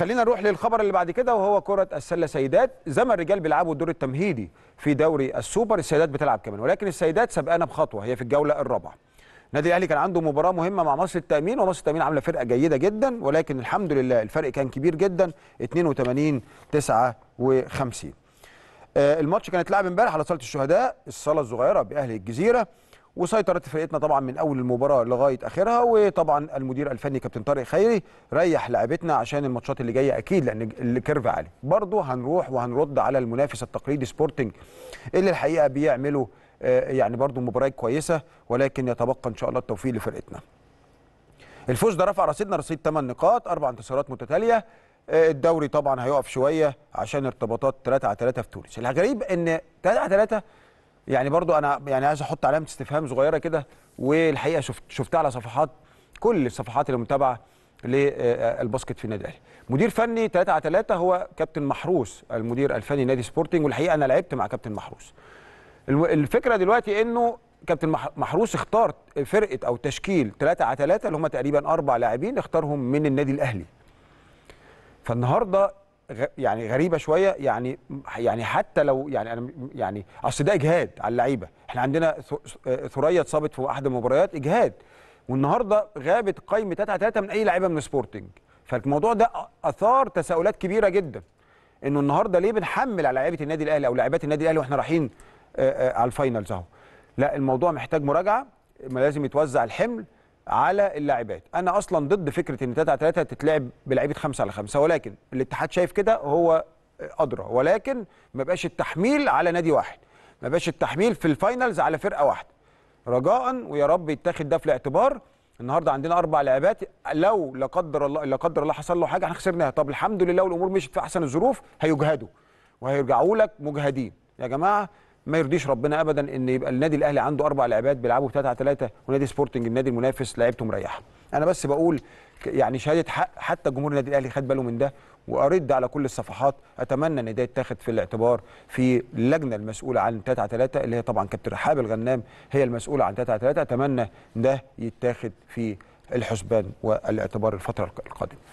خلينا نروح للخبر اللي بعد كده وهو كرة السلة سيدات زي ما الرجال بيلعبوا الدور التمهيدي في دوري السوبر السيدات بتلعب كمان ولكن السيدات سبقانا بخطوة هي في الجولة الرابعة النادي الاهلي كان عنده مباراة مهمة مع مصر التأمين ومصر التأمين عاملة فرقة جيدة جدا ولكن الحمد لله الفرق كان كبير جدا 82 59 آه، الماتش كان اتلعب امبارح على صالة الشهداء الصالة الصغيرة بأهل الجزيرة وسيطرت فرقتنا طبعا من اول المباراه لغايه اخرها وطبعا المدير الفني كابتن طارق خيري ريح لعبتنا عشان الماتشات اللي جايه اكيد لان الكيرف عالي برضه هنروح وهنرد على المنافس التقليدي سبورتنج اللي الحقيقه بيعملوا آه، يعني برضه مباريات كويسه ولكن يتبقى ان شاء الله التوفيق لفرقتنا الفوز ده رفع رصيدنا رصيد 8 نقاط اربع انتصارات متتاليه آه، الدوري طبعا هيقف شويه عشان ارتباطات 3 على 3 في تونس الغريب ان 3 على 3 يعني برضو انا يعني عايز احط علامه استفهام صغيره كده والحقيقه شفت شفتها على صفحات كل الصفحات المتابعه للباسكت آه، في النادي الاهلي. مدير فني 3 على 3 هو كابتن محروس المدير الفني نادي سبورتنج والحقيقه انا لعبت مع كابتن محروس. الفكره دلوقتي انه كابتن محروس اختار فرقه او تشكيل 3 على 3 اللي هم تقريبا اربع لاعبين اختارهم من النادي الاهلي. فالنهارده يعني غريبه شويه يعني يعني حتى لو يعني انا يعني اصل ده اجهاد على اللعيبه احنا عندنا ثريا اتصابت في احد المباريات اجهاد والنهارده غابت قايمه 3 3 من اي لعيبه من سبورتنج فالموضوع ده اثار تساؤلات كبيره جدا انه النهارده ليه بنحمل على لعيبه النادي الاهلي او لاعبات النادي الاهلي واحنا رايحين على الفاينلز اهو لا الموضوع محتاج مراجعه لازم يتوزع الحمل على اللاعبات انا اصلا ضد فكره ان 3 على 3 تتلعب بلعيبه 5 على 5 ولكن الاتحاد شايف كده هو ادرى ولكن ما بقاش التحميل على نادي واحد ما بقاش التحميل في الفاينلز على فرقه واحده رجاء ويا رب يتاخد ده في الاعتبار النهارده عندنا اربع لعبات لو لا قدر الله لا قدر الله حصل له حاجه احنا خسرناها طب الحمد لله والامور مشيت في احسن الظروف هيجهدوا وهيرجعوا لك مجهدين يا جماعه ما يرضيش ربنا ابدا ان يبقى النادي الاهلي عنده اربع لعبات بيلعبوا ثلاثه على ثلاثه ونادي سبورتنج النادي المنافس لعيبته مريحه انا بس بقول يعني شهاده حق حتى جمهور النادي الاهلي خد باله من ده وارد على كل الصفحات اتمنى ان ده يتاخد في الاعتبار في اللجنه المسؤوله عن 3 على 3 اللي هي طبعا كابتن رحاب الغنام هي المسؤوله عن 3 على 3 اتمنى ده يتاخد في الحسبان والاعتبار الفتره القادمه